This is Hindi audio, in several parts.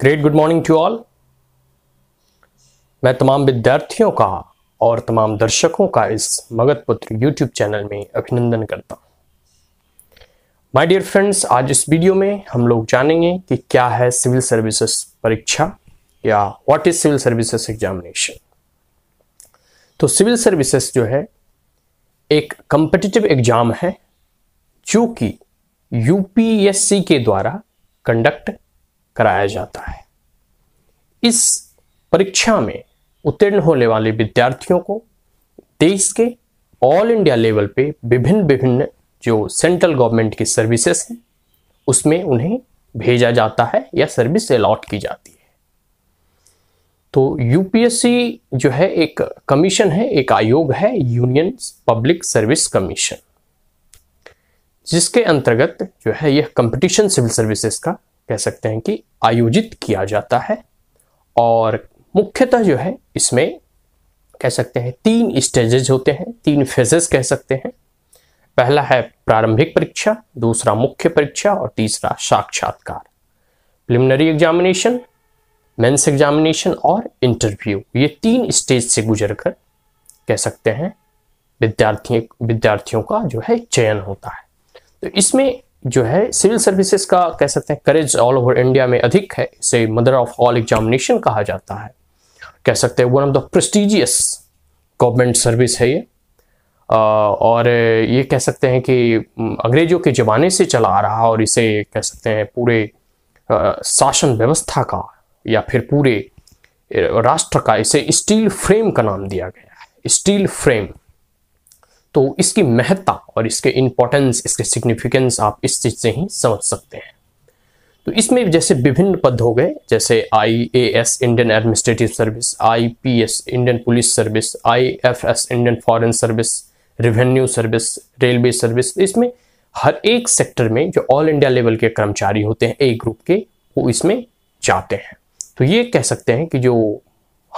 great good morning to all मैं तमाम विद्यार्थियों का और तमाम दर्शकों का इस मगध पुत्र यूट्यूब चैनल में अभिनंदन करता हूँ माय डियर फ्रेंड्स आज इस वीडियो में हम लोग जानेंगे कि क्या है सिविल सर्विसेज परीक्षा या what is civil services examination तो सिविल सर्विसेज जो है एक कंपिटिटिव एग्जाम है जो कि यूपीएससी के द्वारा कंडक्ट कराया जाता है इस परीक्षा में उत्तीर्ण होने वाले विद्यार्थियों को देश के ऑल इंडिया लेवल पे विभिन्न विभिन्न जो सेंट्रल गवर्नमेंट की सर्विसेज हैं उसमें उन्हें भेजा जाता है या सर्विस अलॉट की जाती है तो यूपीएससी जो है एक कमीशन है एक आयोग है यूनियन पब्लिक सर्विस कमीशन जिसके अंतर्गत जो है यह कंपटीशन सिविल सर्विसेज का कह सकते हैं कि आयोजित किया जाता है और मुख्यतः जो है इसमें कह सकते हैं तीन स्टेजेज होते हैं तीन फेजेस कह सकते हैं पहला है प्रारंभिक परीक्षा दूसरा मुख्य परीक्षा और तीसरा साक्षात्कार प्रिलिमिनरी एग्जामिनेशन मेंस एग्जामिनेशन और इंटरव्यू ये तीन स्टेज से गुजर कर कह सकते हैं विद्यार्थी विद्यार्थियों का जो है चयन होता है तो इसमें जो है सिविल सर्विसेज का कह सकते हैं करेज ऑल ओवर इंडिया में अधिक है इसे मदर ऑफ ऑल एग्जामिनेशन कहा जाता है कह सकते हैं one of the prestigious government service है ये और ये कह सकते हैं कि अंग्रेजों के ज़माने से चला आ रहा और इसे कह सकते हैं पूरे शासन व्यवस्था का या फिर पूरे राष्ट्र का इसे स्टील फ्रेम का नाम दिया गया है स्टील फ्रेम तो इसकी महत्ता और इसके इंपॉर्टेंस इसके सिग्निफिकेंस आप इस चीज़ से ही समझ सकते हैं तो इसमें जैसे विभिन्न पद हो गए जैसे I A S Indian administrative service I P S Indian police service I F S Indian foreign service revenue service railway service इसमें हर एक सेक्टर में जो ऑल इंडिया लेवल के कर्मचारी होते हैं ए ग्रुप के वो इसमें जाते हैं तो ये कह सकते हैं कि जो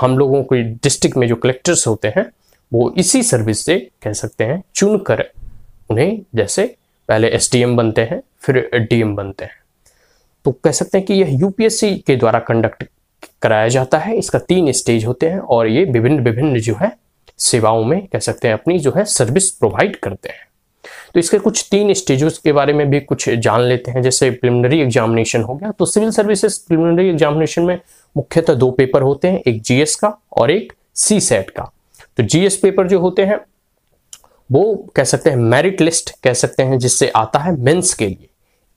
हम लोगों के डिस्ट्रिक्ट में जो कलेक्टर्स होते हैं वो इसी सर्विस से कह सकते हैं चुनकर उन्हें जैसे पहले एस बनते हैं फिर डी बनते हैं तो कह सकते हैं कि यह यूपीएससी के द्वारा कंडक्ट कराया जाता है इसका तीन स्टेज होते हैं और ये विभिन्न विभिन्न जो है सेवाओं में कह सकते हैं अपनी जो है सर्विस प्रोवाइड करते हैं तो इसके कुछ तीन स्टेजेस के बारे में भी कुछ जान लेते हैं जैसे प्रिलिमिनरी एग्जामिनेशन हो गया तो सिविल सर्विसेज प्रिलिमिनरी एग्जामिनेशन में मुख्यतः दो पेपर होते हैं एक जीएस का और एक सी सेट का तो जीएस पेपर जो होते हैं वो कह सकते हैं मेरिट लिस्ट कह सकते हैं जिससे आता है मेंस के लिए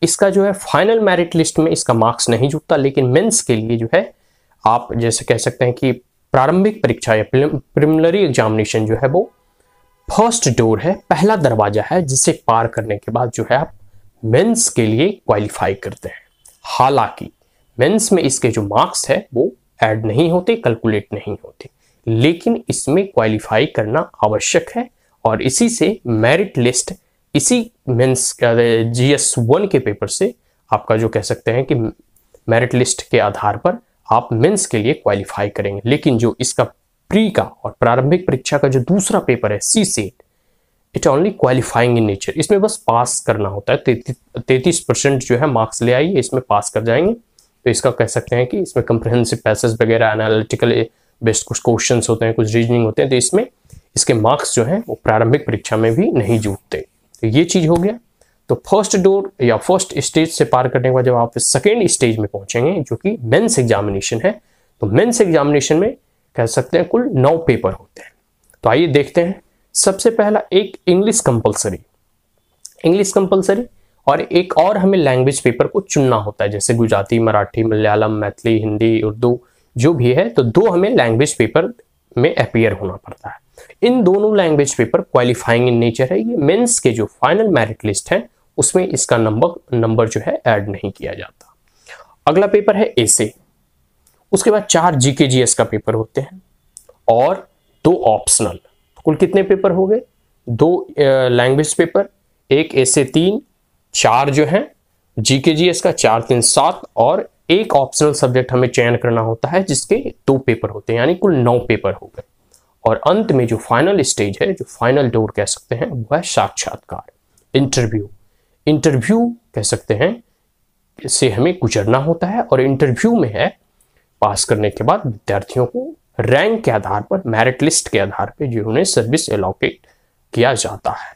इसका जो है फाइनल मेरिट लिस्ट में इसका मार्क्स नहीं जुटता लेकिन मेंस के लिए जो है आप जैसे कह सकते हैं कि प्रारंभिक परीक्षा या प्रिमिनरी एग्जामिनेशन जो है वो फर्स्ट डोर है पहला दरवाजा है जिसे पार करने के बाद जो है आप मेंस के लिए क्वालिफाई करते हैं हालांकि मेंस में इसके जो मार्क्स है वो एड नहीं होते कैलकुलेट नहीं होते लेकिन इसमें क्वालिफाई करना आवश्यक है और इसी से मेरिट लिस्ट इसी मेंस जी एस वन के पेपर से आपका जो कह सकते हैं कि मेरिट लिस्ट के आधार पर आप मेंस के लिए क्वालिफाई करेंगे लेकिन जो इसका प्री का और प्रारंभिक परीक्षा का जो दूसरा पेपर है CSAT it only qualifying in nature इसमें बस पास करना होता है तैतीस परसेंट जो है मार्क्स ले आइए इसमें पास कर जाएंगे तो इसका कह सकते हैं कि इसमें कंप्रहेंसिव पैसेज वगैरह एनालिटिकल बेस्ट कुछ क्वेश्चन होते हैं कुछ रीजनिंग होते हैं तो इसमें इसके मार्क्स जो हैं वो प्रारंभिक परीक्षा में भी नहीं जुटते तो ये चीज़ हो गया तो फर्स्ट डोर या फर्स्ट स्टेज से पार करने के बाद जब आप सेकेंड स्टेज में पहुंचेंगे जो कि मेन्स एग्जामिनेशन है तो मेन्स एग्जामिनेशन में कह सकते हैं कुल नौ पेपर होते हैं तो आइए देखते हैं सबसे पहला एक इंग्लिश कंपलसरी इंग्लिश कंपलसरी और एक और हमें लैंग्वेज पेपर को चुनना होता है जैसे गुजराती मराठी मलयालम मैथिली हिंदी उर्दू जो भी है तो दो हमें लैंग्वेज पेपर में अपियर होना पड़ता है इन दोनों language paper qualifying in nature है ये मेंस के जो फाइनल मेरिट लिस्ट है उसमें इसका नंबर नंबर जो है ऐड नहीं किया जाता अगला पेपर है एसे उसके बाद चार जीके जीएस का पेपर होते हैं और दो ऑप्शनल कुल कितने पेपर हो गए दो लैंग्वेज पेपर एक ऐसे तीन चार जो है जीके जीएस का चार तीन सात और एक ऑप्शनल सब्जेक्ट हमें चयन करना होता है जिसके दो पेपर होते हैं यानी कुल नौ पेपर हो गए और अंत में जो फाइनल स्टेज है जो फाइनल डोर कह सकते हैं वह है साक्षात्कार इंटरव्यू इंटरव्यू कह सकते हैं से हमें गुजरना होता है और इंटरव्यू में है पास करने के बाद विद्यार्थियों को रैंक के आधार पर मेरिट लिस्ट के आधार पर जिन्होंने सर्विस एलोकेट किया जाता है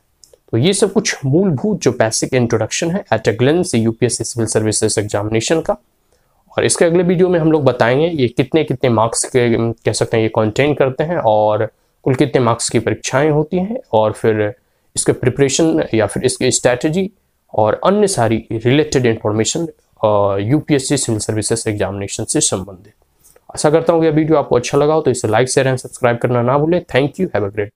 तो ये सब कुछ मूलभूत जो बेसिक इंट्रोडक्शन है at a glance UPSC civil services examination का और इसके अगले वीडियो में हम लोग बताएंगे ये कितने कितने मार्क्स के कह सकते हैं ये कॉन्टेन करते हैं और कुल कितने मार्क्स की परीक्षाएं होती हैं और फिर इसके प्रिपरेशन या फिर इसकी स्ट्रैटेजी और अन्य सारी रिलेटेड इन्फॉर्मेशन सी सिविल सर्विसेज एग्जामिनेशन से संबंधित आशा करता हूँ यह वीडियो आपको अच्छा लगा हो तो इसे लाइक शेयर एंड सब्सक्राइब करना ना भूलें thank you have a great